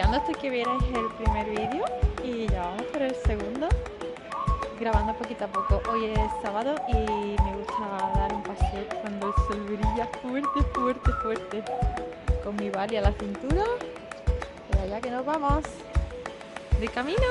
hasta que vierais el primer vídeo y ya vamos por el segundo, grabando poquito a poco. Hoy es sábado y me gusta dar un paseo cuando el sol brilla fuerte, fuerte, fuerte. Con mi bali a la cintura, y allá que nos vamos, de camino.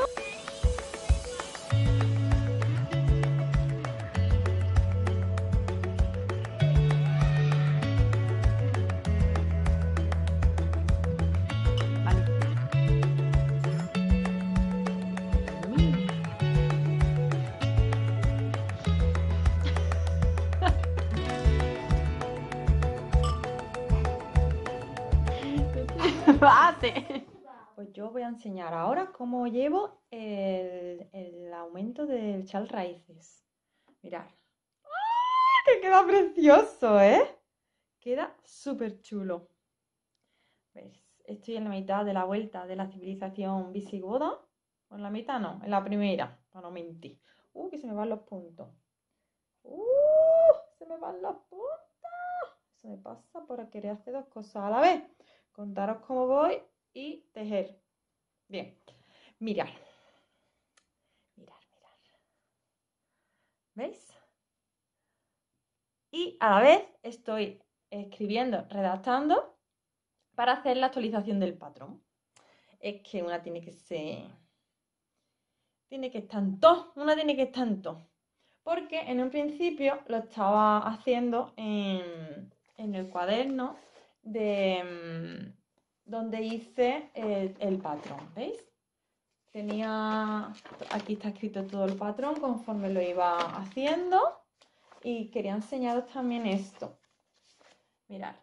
voy a enseñar ahora cómo llevo el, aumento del chal raíces. Mirad. ¡Ah! ¡Que queda precioso, ¿eh? Queda súper chulo. Estoy en la mitad de la vuelta de la civilización visigoda. en la mitad no, en la primera, para no mentir. ¡Uh, que se me van los puntos! ¡Uh! ¡Se me van los puntos! Se me pasa por querer hacer dos cosas a la vez. Contaros cómo voy y tejer. Bien, mirar. Mirar, mirar. ¿Veis? Y a la vez estoy escribiendo, redactando para hacer la actualización del patrón. Es que una tiene que ser... Tiene que estar en todo, una tiene que estar en todo. Porque en un principio lo estaba haciendo en el cuaderno de donde hice el, patrón, ¿veis? Tenía, aquí está escrito todo el patrón conforme lo iba haciendo y quería enseñaros también esto. Mirad,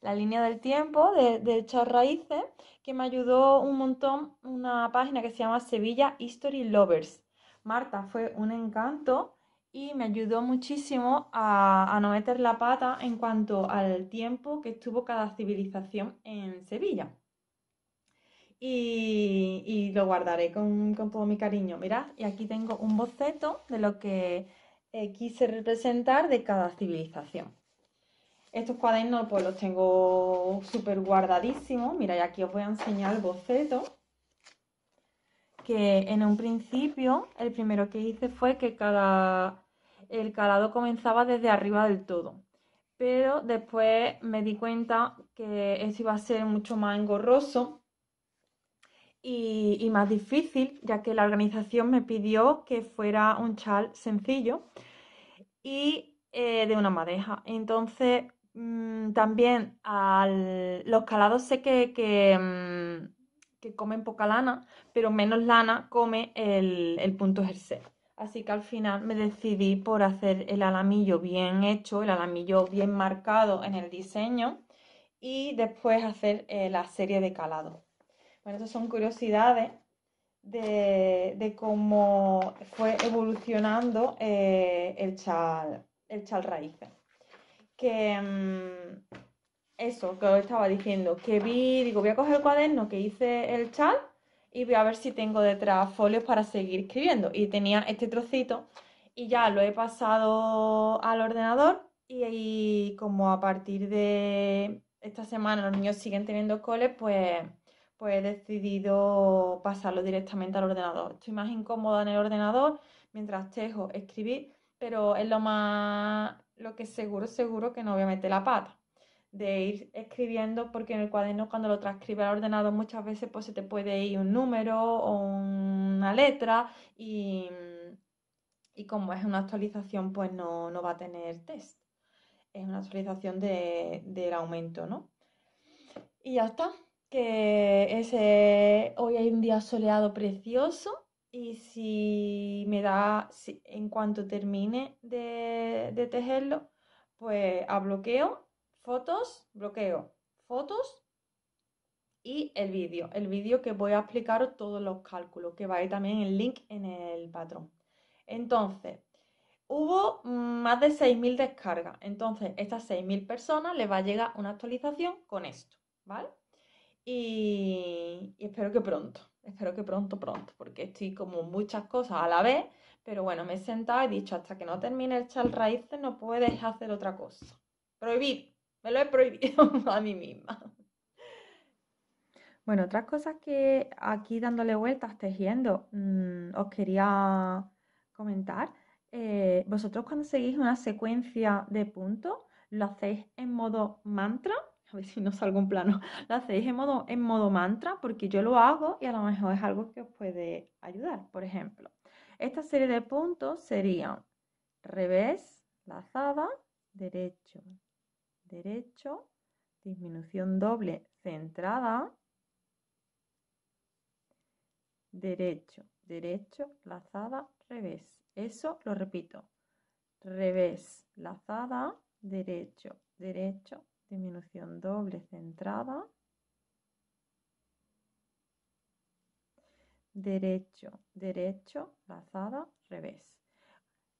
la línea del tiempo de, de Echar Raíces, que me ayudó un montón una página que se llama Sevilla History Lovers. Marta, fue un encanto y me ayudó muchísimo a, no meter la pata en cuanto al tiempo que estuvo cada civilización en Sevilla. Y, lo guardaré con, todo mi cariño. Mirad, y aquí tengo un boceto de lo que eh, quise representar de cada civilización. Estos cuadernos pues los tengo súper guardadísimos. Mira, y aquí os voy a enseñar el boceto que en un principio el primero que hice fue que cada el calado comenzaba desde arriba del todo. Pero después me di cuenta que eso iba a ser mucho más engorroso y, más difícil, ya que la organización me pidió que fuera un chal sencillo y eh, de una madeja. Entonces, mm, también al, los calados sé que, mm, que comen poca lana, pero menos lana come el, el punto jersey. Así que al final me decidí por hacer el alamillo bien hecho, el alamillo bien marcado en el diseño y después hacer eh, la serie de calado. Bueno, estas son curiosidades de, cómo fue evolucionando eh, el, chal, el chal raíces. Que mm, eso que os estaba diciendo, que vi, digo, voy a coger el cuaderno que hice el chal y voy a ver si tengo detrás folios para seguir escribiendo. Y tenía este trocito y ya lo he pasado al ordenador y, como a partir de esta semana los niños siguen teniendo cole, pues, pues he decidido pasarlo directamente al ordenador. Estoy más incómoda en el ordenador mientras tejo escribir, pero es lo más, lo que seguro, seguro que no voy a meter la pata de ir escribiendo, porque en el cuaderno cuando lo transcribe al ordenador muchas veces pues se te puede ir un número o una letra y, como es una actualización pues no, va a tener test. Es una actualización de, del aumento, ¿no? Y ya está, que ese, hoy hay un día soleado precioso y si me da, si, en cuanto termine de, de tejerlo, pues a bloqueo fotos, bloqueo, fotos y el vídeo. El vídeo que voy a explicaros todos los cálculos, que va a ir también el link en el patrón. Entonces, hubo más de 6.000 descargas. Entonces, estas 6.000 personas les va a llegar una actualización con esto, ¿vale? Y, espero que pronto, espero que pronto, pronto, porque estoy como muchas cosas a la vez, pero bueno, me he sentado y he dicho, hasta que no termine el chal raíces no puedes hacer otra cosa. Prohibir, me lo he prohibido a mí misma. Bueno, otras cosas que aquí dándole vueltas, tejiendo, mm, os quería comentar. Eh, vosotros cuando seguís una secuencia de puntos, lo hacéis en modo mantra. A ver si no salgo un plano. Lo hacéis en modo, en modo mantra porque yo lo hago y a lo mejor es algo que os puede ayudar. Por ejemplo, esta serie de puntos serían revés, lazada, derecho, derecho, disminución doble centrada, derecho, derecho, lazada, revés. Eso lo repito. Revés, lazada, derecho, derecho, disminución doble centrada, derecho, derecho, lazada, revés.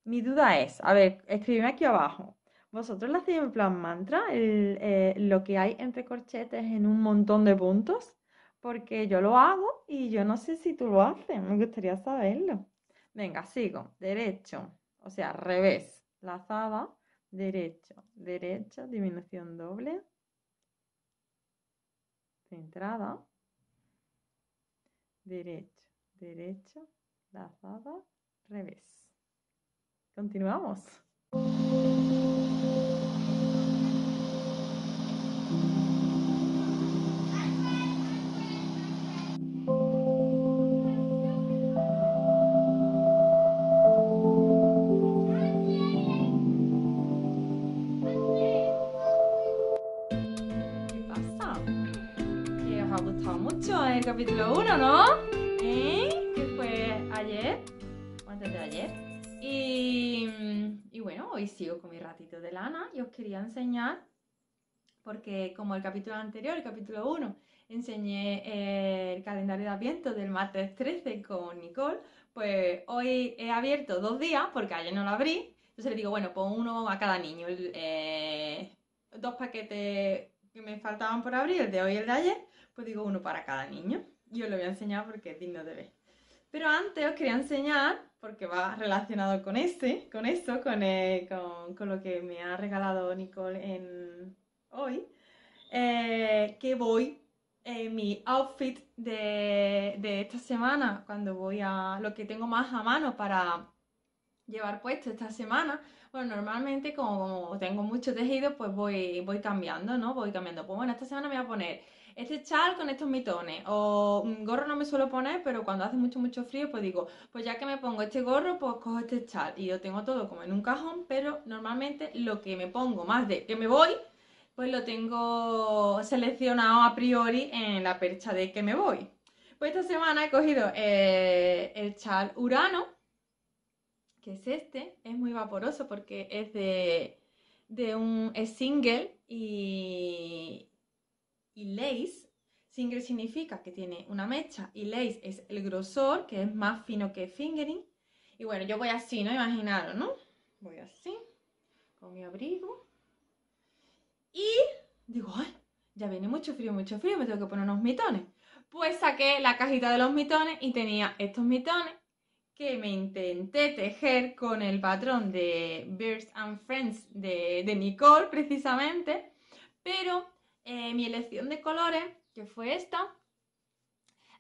Mi duda es, a ver, escríbeme aquí abajo. ¿Vosotros lo hacéis en plan mantra? Eh, lo que hay entre corchetes en un montón de puntos. Porque yo lo hago y yo no sé si tú lo haces. Me gustaría saberlo. Venga, sigo. Derecho. O sea, revés. Lazada. Derecho. Derecho. disminución doble. Centrada. Derecho. Derecho. Lazada. Revés. Continuamos. ¿Eh? que fue ayer, antes de ayer. Y, bueno, hoy sigo con mi ratito de lana y os quería enseñar, porque como el capítulo anterior, el capítulo 1, enseñé eh, el calendario de Adviento del martes 13 con Nicole, pues hoy he abierto dos días, porque ayer no lo abrí. Entonces le digo, bueno, pues uno a cada niño. Eh, dos paquetes que me faltaban por abrir, el de hoy y el de ayer, pues digo uno para cada niño yo lo voy a enseñar porque es digno de ver. Pero antes os quería enseñar, porque va relacionado con este, con esto, con, eh, lo que me ha regalado Nicole en, hoy, eh, que voy en mi outfit de, esta semana, cuando voy a lo que tengo más a mano para llevar puesto esta semana. Bueno, normalmente como, tengo mucho tejido, pues voy, voy cambiando, ¿no? Voy cambiando. Pues bueno, esta semana me voy a poner este chal con estos mitones o un mm, gorro no me suelo poner, pero cuando hace mucho, mucho frío, pues digo, pues ya que me pongo este gorro, pues cojo este chal y lo tengo todo como en un cajón, pero normalmente lo que me pongo más de que me voy, pues lo tengo seleccionado a priori en la percha de que me voy. Pues esta semana he cogido eh, el chal Urano, que es este, es muy vaporoso porque es de, un single y, y lace, single significa que tiene una mecha y lace es el grosor, que es más fino que fingering. Y bueno, yo voy así, ¿no? Imaginaros, ¿no? Voy así, con mi abrigo. Y digo, ay, ya viene mucho frío, mucho frío, me tengo que poner unos mitones. Pues saqué la cajita de los mitones y tenía estos mitones que me intenté tejer con el patrón de Birds and Friends de, de Nicole precisamente, pero eh, mi elección de colores, que fue esta,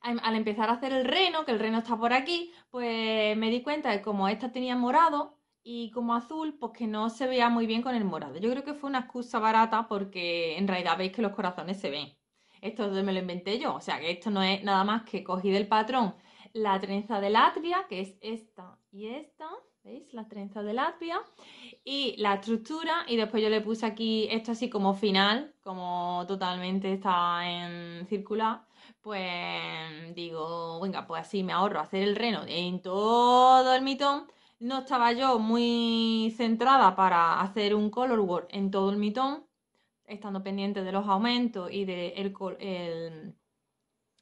al empezar a hacer el reno, que el reno está por aquí, pues me di cuenta de como esta tenía morado y como azul, pues que no se veía muy bien con el morado. Yo creo que fue una excusa barata porque en realidad veis que los corazones se ven. Esto me lo inventé yo, o sea que esto no es nada más que cogí del patrón la trenza de Latria, que es esta y esta, ¿Veis? La trenza de Latvia. Y la estructura. Y después yo le puse aquí esto así como final, como totalmente está en circular. Pues digo, venga, pues así me ahorro hacer el reno en todo el mitón. No estaba yo muy centrada para hacer un color work en todo el mitón, estando pendiente de los aumentos y del de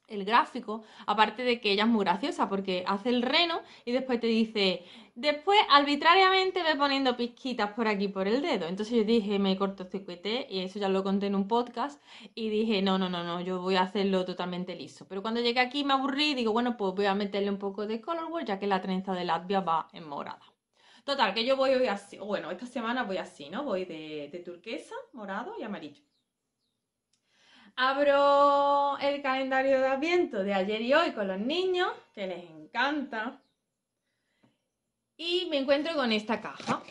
el gráfico, aparte de que ella es muy graciosa porque hace el reno y después te dice, después arbitrariamente ve poniendo pizquitas por aquí por el dedo. Entonces yo dije, me corto circuité, y eso ya lo conté en un podcast y dije, no, no, no, no, yo voy a hacerlo totalmente liso. Pero cuando llegué aquí me aburrí y digo, bueno, pues voy a meterle un poco de color ya que la trenza de Latvia va en morada. Total, que yo voy hoy así, bueno, esta semana voy así, ¿no? Voy de turquesa, morado y amarillo. Abro el calendario de Adviento de ayer y hoy con los niños, que les encanta. Y me encuentro con esta caja.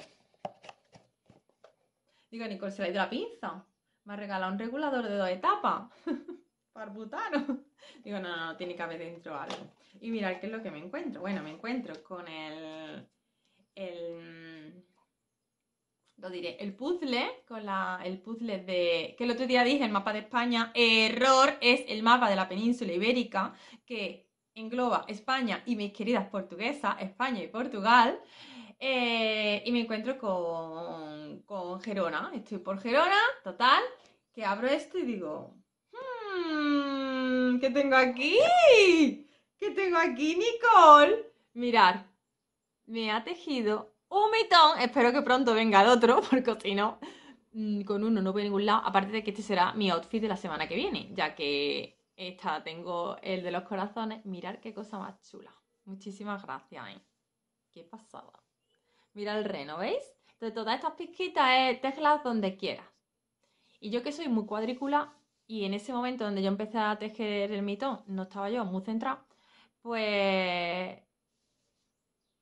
Digo, Nicole, se ha ido la pinza. Me ha regalado un regulador de dos etapas. butano. Digo, no, no, no, tiene que haber dentro algo. Y mirad qué es lo que me encuentro. Bueno, me encuentro con el, el lo diré, el puzzle, con la, el puzzle de, que el otro día dije, el mapa de España, error, es el mapa de la península ibérica que engloba España y mis queridas portuguesas, España y Portugal. Eh, y me encuentro con, con Gerona, estoy por Gerona, total, que abro esto y digo, hmm, ¿qué tengo aquí? ¿Qué tengo aquí, Nicole? Mirar, me ha tejido un mitón. Espero que pronto venga el otro, porque si no, mm, con uno no voy a ningún lado. Aparte de que este será mi outfit de la semana que viene, ya que esta tengo el de los corazones. Mirar qué cosa más chula. Muchísimas gracias, ¿eh? Qué pasada. Mira el reno, ¿veis? De todas estas pizquitas es eh, donde quieras. Y yo que soy muy cuadrícula, y en ese momento donde yo empecé a tejer el mitón, no estaba yo muy centrada, pues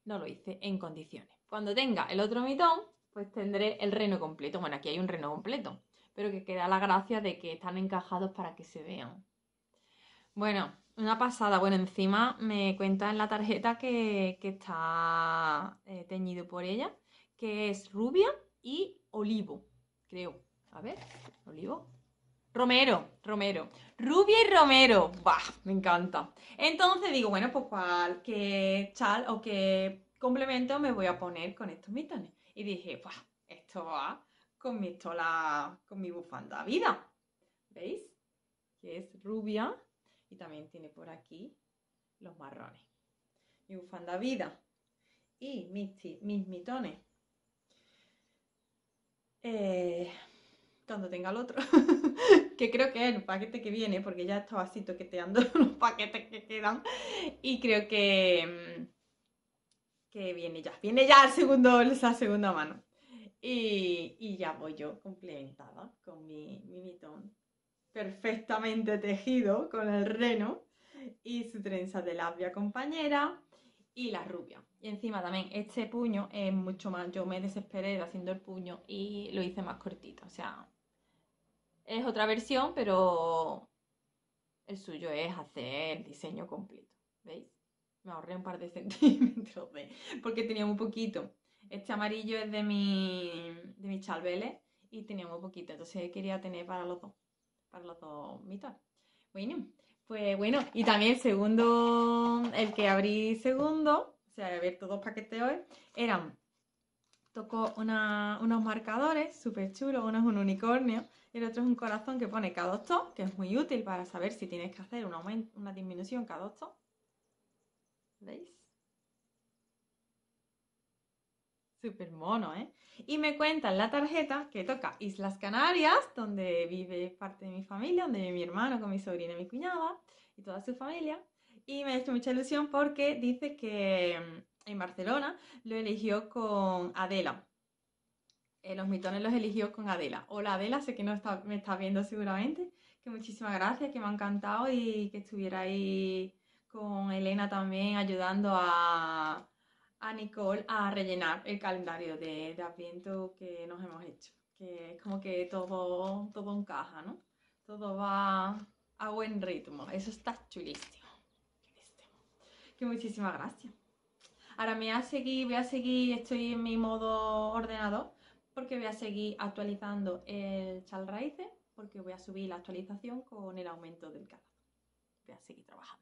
no lo hice en condiciones. Cuando tenga el otro mitón, pues tendré el reno completo. Bueno, aquí hay un reno completo, pero que queda la gracia de que están encajados para que se vean. Bueno, una pasada. Bueno, encima me cuenta en la tarjeta que, está eh, teñido por ella, que es rubia y olivo, creo. A ver, olivo. Romero, Romero. Rubia y Romero. Bah, me encanta. Entonces digo, bueno, pues que chal o que complemento me voy a poner con estos mitones. Y dije, pues esto va con mi con mi bufanda vida. ¿Veis? Que es rubia y también tiene por aquí los marrones. Mi bufanda vida y mis, mitones. Eh, cuando tenga el otro, que creo que es el paquete que viene, porque ya estaba así toqueteando los paquetes que quedan. Y creo que mm, que viene ya, viene ya el segundo, la segunda mano. Y, ya voy yo complementada con mi, mi perfectamente tejido con el reno y su trenza de labia compañera y la rubia. Y encima también este puño es mucho más, yo me desesperé haciendo el puño y lo hice más cortito, o sea, es otra versión, pero el suyo es hacer el diseño completo, ¿veis? me ahorré un par de centímetros porque tenía muy poquito. Este amarillo es de, mi, de mis chalbeles y tenía muy poquito, entonces quería tener para los dos, para los dos mitos. Bueno, pues bueno, y también el segundo, el que abrí segundo, o sea, he abierto dos paquetes hoy, eran, tocó unos marcadores súper chulos, uno es un unicornio y el otro es un corazón que pone cada dos que es muy útil para saber si tienes que hacer una, disminución cada dos ¿Veis? Súper mono, ¿eh? Y me cuentan la tarjeta que toca Islas Canarias, donde vive parte de mi familia, donde vive mi hermano con mi sobrina y mi cuñada y toda su familia. Y me ha hecho mucha ilusión porque dice que mm, en Barcelona lo eligió con Adela. Eh, los mitones los eligió con Adela. Hola Adela, sé que no me estás viendo seguramente. Que muchísimas gracias, que me ha encantado y que estuviera ahí con Elena también ayudando a, Nicole a rellenar el calendario de, de, que nos hemos hecho. Que es como que todo, todo encaja, ¿no? Todo va a buen ritmo. Eso está chulísimo. chulísimo. Que muchísimas gracias. Ahora me voy a seguir, voy a seguir, estoy en mi modo ordenador porque voy a seguir actualizando el raíces, porque voy a subir la actualización con el aumento del calado. Voy a seguir trabajando.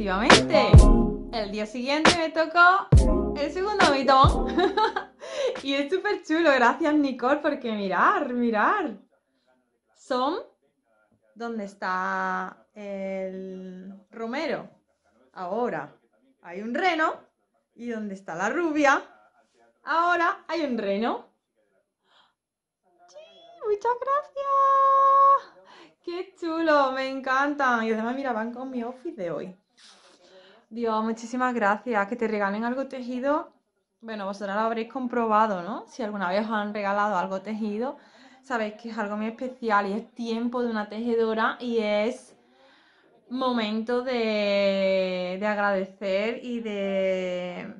efectivamente, el día siguiente me tocó el segundo mitón. y es súper chulo, gracias Nicole, porque mirar, mirar. Son donde está el romero. Ahora hay un reno. Y donde está la rubia, ahora hay un reno. Sí, muchas gracias. Qué chulo, me encantan. Y además, mira, van con mi office de hoy. Dios, muchísimas gracias. Que te regalen algo tejido. Bueno, vosotros lo habréis comprobado, ¿no? Si alguna vez os han regalado algo tejido, sabéis que es algo muy especial y es tiempo de una tejedora y es momento de, agradecer y de...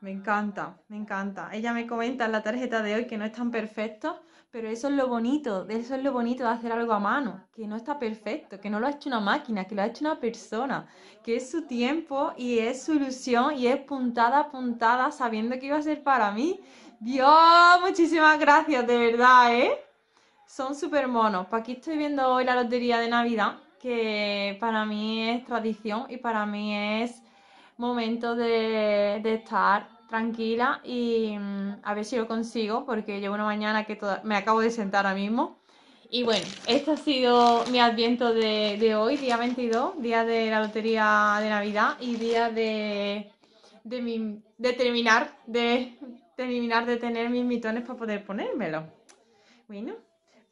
me encanta, me encanta. Ella me comenta en la tarjeta de hoy que no es tan perfecto, pero eso es lo bonito, eso es lo bonito de hacer algo a mano, que no está perfecto, que no lo ha hecho una máquina, que lo ha hecho una persona, que es su tiempo y es su ilusión y es puntada a puntada sabiendo que iba a ser para mí. Dios, muchísimas gracias, de verdad, ¿eh? Son súper monos. Para aquí estoy viendo hoy la lotería de Navidad, que para mí es tradición y para mí es momento de, de estar tranquila y mm, a ver si lo consigo porque llevo una mañana que me acabo de sentar ahora mismo. Y bueno, este ha sido mi adviento de, hoy, día 22, día de la lotería de Navidad y día de, mi, de terminar, de, terminar de tener mis mitones para poder ponérmelo. Bueno,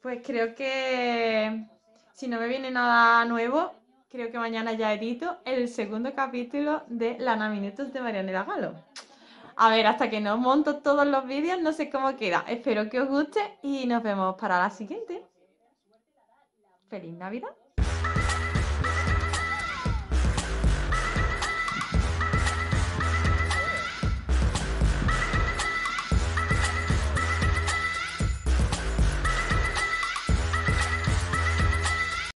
pues creo que si no me viene nada nuevo, creo que mañana ya edito el segundo capítulo de Lana Minutos de Marianela Galo. A ver, hasta que no monto todos los vídeos, no sé cómo queda. Espero que os guste y nos vemos para la siguiente. Feliz Navidad.